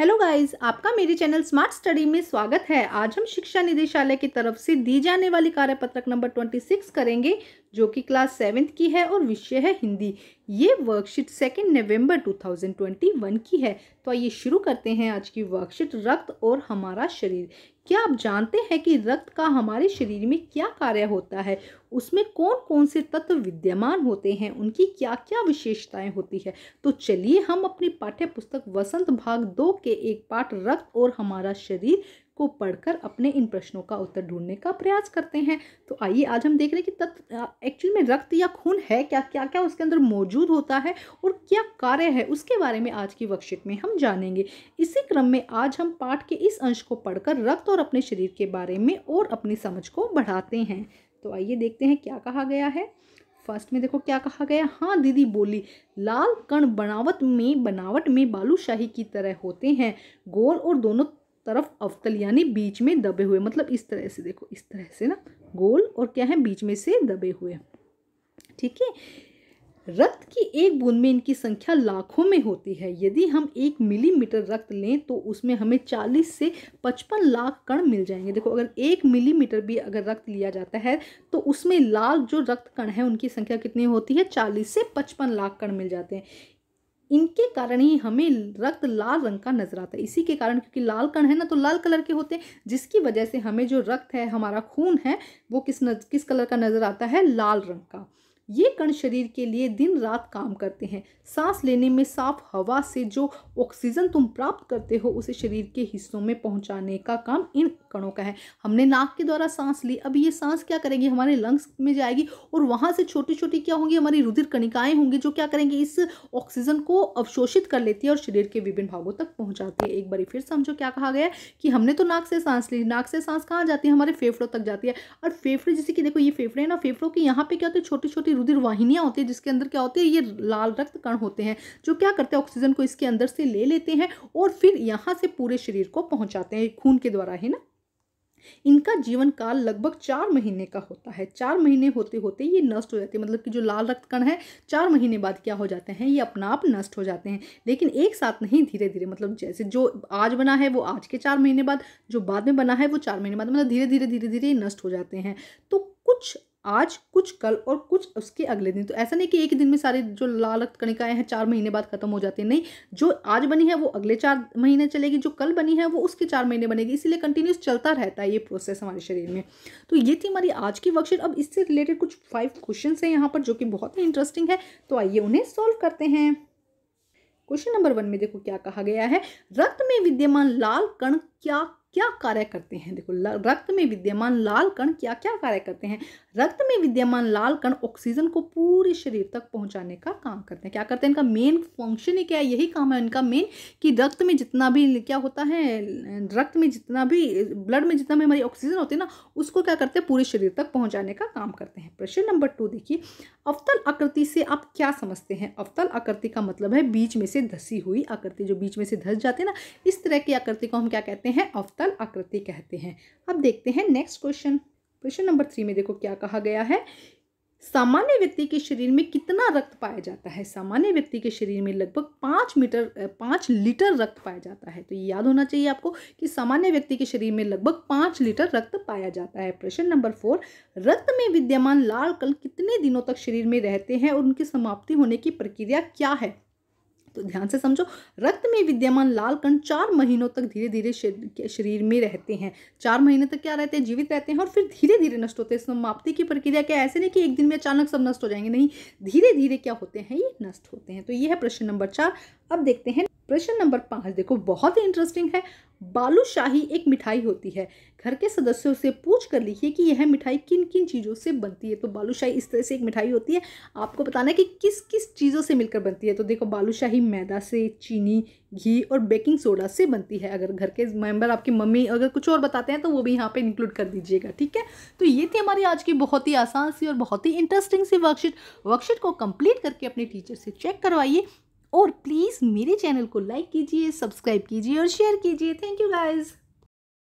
hello guys आपका मेरे channel smart study में स्वागत है आज हम शिक्षा निदेशालय की तरफ से दी जाने वाली कार्यपत्रक नंबर 26 करेंगे जो कि क्लास सेवेंथ की है और विषय है हिंदी ये वर्कशीट सेकेंड नवंबर 2021 की है तो आइए शुरू करते हैं आज की वर्कशीट रक्त और हमारा शरीर क्या आप जानते हैं कि रक्त का हमारे शरीर में क्या कार्य होता है उसमें कौन कौन से तत्व विद्यमान होते हैं उनकी क्या क्या विशेषताएं होती है तो चलिए हम अपनी पाठ्य पुस्तक वसंत भाग दो के एक पाठ रक्त और हमारा शरीर को पढ़कर अपने इन प्रश्नों का उत्तर ढूंढने का प्रयास करते हैं तो आइए आज हम देख रहे हैं कि तत्व एक्चुअल में रक्त या खून है क्या क्या क्या उसके अंदर मौजूद होता है और क्या कार्य है उसके बारे में आज की वर्कशीट में हम जानेंगे इसी क्रम में आज हम पाठ के इस अंश को पढ़कर रक्त और अपने शरीर के बारे में और अपनी समझ को बढ़ाते हैं तो आइए देखते हैं क्या कहा गया है फर्स्ट में देखो क्या कहा गया हाँ दीदी बोली लाल कण बनावट में बनावट में बालूशाही की तरह होते हैं गोल और दोनों तरफ अवतल यानी बीच में दबे हुए मतलब इस तरह से देखो इस तरह से ना गोल और क्या है बीच में से दबे हुए ठीक है रक्त की एक बूंद में इनकी संख्या लाखों में होती है यदि हम एक मिलीमीटर रक्त लें तो उसमें हमें 40 से 55 लाख कण मिल जाएंगे देखो अगर एक मिलीमीटर भी अगर रक्त लिया जाता है तो उसमें लाल जो रक्त कण है उनकी संख्या कितनी होती है 40 से 55 लाख कण मिल जाते हैं इनके कारण ही हमें रक्त लाल रंग का नजर आता है इसी के कारण क्योंकि लाल कण है ना तो लाल कलर के होते हैं जिसकी वजह से हमें जो रक्त है हमारा खून है वो किस नज, किस कलर का नजर आता है लाल रंग का ये कण शरीर के लिए दिन रात काम करते हैं सांस लेने में साफ हवा से जो ऑक्सीजन तुम प्राप्त करते हो उसे शरीर के हिस्सों में पहुंचाने का काम इन कणों का है हमने नाक के द्वारा सांस ली अब ये सांस क्या करेगी हमारे लंग्स में जाएगी और वहाँ से छोटी छोटी क्या होंगी हमारी रुधिर कणिकाएँ होंगी जो क्या करेंगी इस ऑक्सीजन को अवशोषित कर लेती है और शरीर के विभिन्न भागों तक पहुँचाती है एक बार फिर समझो क्या कहा गया कि हमने तो नाक से सांस ली नाक से सांस कहाँ जाती है हमारे फेफड़ों तक जाती है और फेफड़े जैसे कि देखो ये फेफड़े ना फेफड़ों के यहाँ पर क्या होते हैं छोटी छोटी रुधिर वाहिनियाँ होती है जिसके अंदर क्या होती है ये लाल रक्त कण होते हैं जो क्या करते हैं ऑक्सीजन को इसके अंदर से ले लेते हैं और फिर यहाँ से पूरे शरीर को पहुँचाते हैं खून के द्वारा ही ना इनका जीवन काल लगभग चार महीने का होता है चार महीने होते होते ये नष्ट हो जाते हैं मतलब कि जो लाल रक्त कण है चार महीने बाद क्या हो जाते हैं ये अपना आप नष्ट हो जाते हैं लेकिन एक साथ नहीं धीरे धीरे मतलब जैसे जो आज बना है वो आज के चार महीने बाद जो बाद में बना है वो चार महीने बाद मतलब धीरे धीरे धीरे धीरे नष्ट हो जाते हैं तो कुछ आज कुछ कल और कुछ उसके अगले दिन तो ऐसा नहीं कि एक दिन में सारी जो लाल रक्त कणिकाएं हैं चार महीने बाद खत्म हो जाती है नहीं जो आज बनी है वो अगले चार महीने चलेगी जो कल बनी है वो उसके चार महीने बनेगी इसीलिए कंटिन्यूस चलता रहता है ये प्रोसेस हमारे शरीर में तो ये थी हमारी आज की वर्कशीट अब इससे रिलेटेड कुछ फाइव क्वेश्चन हैं यहाँ पर जो कि बहुत ही इंटरेस्टिंग है तो आइए उन्हें सॉल्व करते हैं क्वेश्चन नंबर वन में देखो क्या कहा गया है रक्त में विद्यमान लाल कण क्या क्या कार्य करते हैं देखो रक्त में विद्यमान लाल कण क्या क्या कार्य करते हैं रक्त में विद्यमान लाल कण ऑक्सीजन को पूरे शरीर तक पहुंचाने का काम करते हैं क्या करते हैं इनका मेन फंक्शन ही क्या है यही काम है इनका मेन कि रक्त में जितना भी क्या होता है रक्त में जितना भी ब्लड में जितना भी हमारी ऑक्सीजन होती है ना उसको क्या करते हैं पूरे शरीर तक पहुँचाने का काम करते हैं प्रश्न नंबर टू देखिए अवतल आकृति से आप क्या समझते हैं अवतल आकृति का मतलब है बीच में से धसी हुई आकृति जो बीच में से धस जाती है ना इस तरह की आकृति को हम क्या कहते हैं अवतल विशाल आकृति कहते हैं अब देखते हैं next question question number three में देखो क्या कहा गया है सामान्य व्यक्ति के शरीर में कितना रक्त पाया जाता है सामान्य व्यक्ति के शरीर में लगभग पाँच मीटर पाँच लीटर रक्त पाया जाता है तो याद होना चाहिए आपको कि सामान्य व्यक्ति के शरीर में लगभग पाँच लीटर रक्त पाया जाता है प्रश्न नंबर फोर रक्त में विद्यमान लाल कल कितने दिनों तक शरीर में रहते हैं और उनकी समाप्ति होने की प्रक्रिया क्या है तो ध्यान से समझो रक्त में विद्यमान लाल कण चार महीनों तक धीरे धीरे शरीर में रहते हैं चार महीने तक क्या रहते हैं जीवित रहते हैं और फिर धीरे धीरे नष्ट होते हैं समाप्ति की प्रक्रिया क्या ऐसे नहीं कि एक दिन में अचानक सब नष्ट हो जाएंगे नहीं धीरे धीरे क्या होते हैं ये नष्ट होते हैं तो ये है प्रश्न नंबर चार अब देखते हैं प्रश्न नंबर पाँच देखो बहुत ही इंटरेस्टिंग है बालूशाही एक मिठाई होती है घर के सदस्यों से पूछ कर लिखिए कि यह मिठाई किन किन चीज़ों से बनती है तो बालूशाही इस तरह से एक मिठाई होती है आपको बताना है कि किस किस चीज़ों से मिलकर बनती है तो देखो बालूशाही मैदा से चीनी घी और बेकिंग सोडा से बनती है अगर घर के मेंबर आपकी मम्मी अगर कुछ और बताते हैं तो वो भी यहाँ पर इंक्लूड कर दीजिएगा ठीक है तो ये थी हमारी आज की बहुत ही आसान सी और बहुत ही इंटरेस्टिंग सी वर्कशीट वर्कशीट को कम्प्लीट करके अपने टीचर से चेक करवाइए और प्लीज़ मेरे चैनल को लाइक कीजिए सब्सक्राइब कीजिए और शेयर कीजिए थैंक यू गाइज़